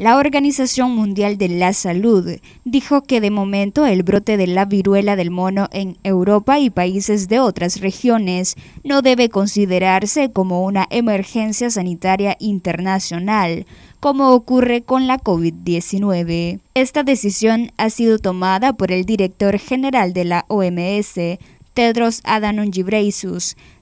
La Organización Mundial de la Salud dijo que de momento el brote de la viruela del mono en Europa y países de otras regiones no debe considerarse como una emergencia sanitaria internacional, como ocurre con la COVID-19. Esta decisión ha sido tomada por el director general de la OMS, Tedros Adhanom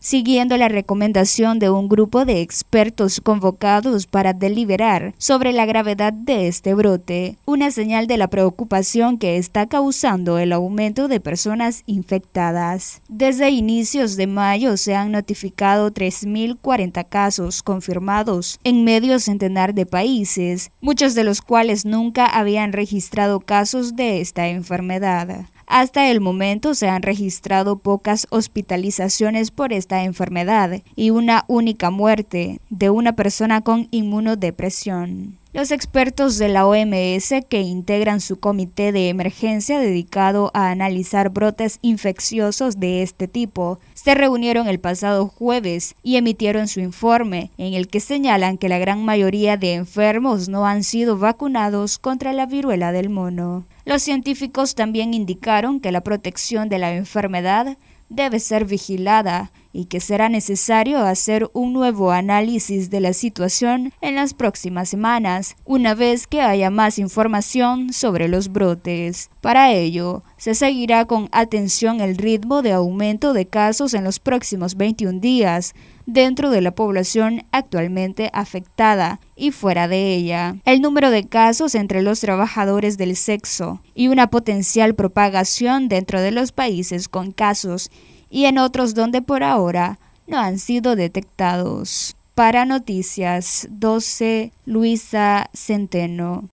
siguiendo la recomendación de un grupo de expertos convocados para deliberar sobre la gravedad de este brote, una señal de la preocupación que está causando el aumento de personas infectadas. Desde inicios de mayo se han notificado 3.040 casos confirmados en medio centenar de países, muchos de los cuales nunca habían registrado casos de esta enfermedad. Hasta el momento se han registrado pocas hospitalizaciones por esta enfermedad y una única muerte de una persona con inmunodepresión. Los expertos de la OMS que integran su comité de emergencia dedicado a analizar brotes infecciosos de este tipo se reunieron el pasado jueves y emitieron su informe en el que señalan que la gran mayoría de enfermos no han sido vacunados contra la viruela del mono. Los científicos también indicaron que la protección de la enfermedad debe ser vigilada y que será necesario hacer un nuevo análisis de la situación en las próximas semanas, una vez que haya más información sobre los brotes. Para ello, se seguirá con atención el ritmo de aumento de casos en los próximos 21 días dentro de la población actualmente afectada y fuera de ella, el número de casos entre los trabajadores del sexo y una potencial propagación dentro de los países con casos y en otros donde por ahora no han sido detectados. Para Noticias 12, Luisa Centeno.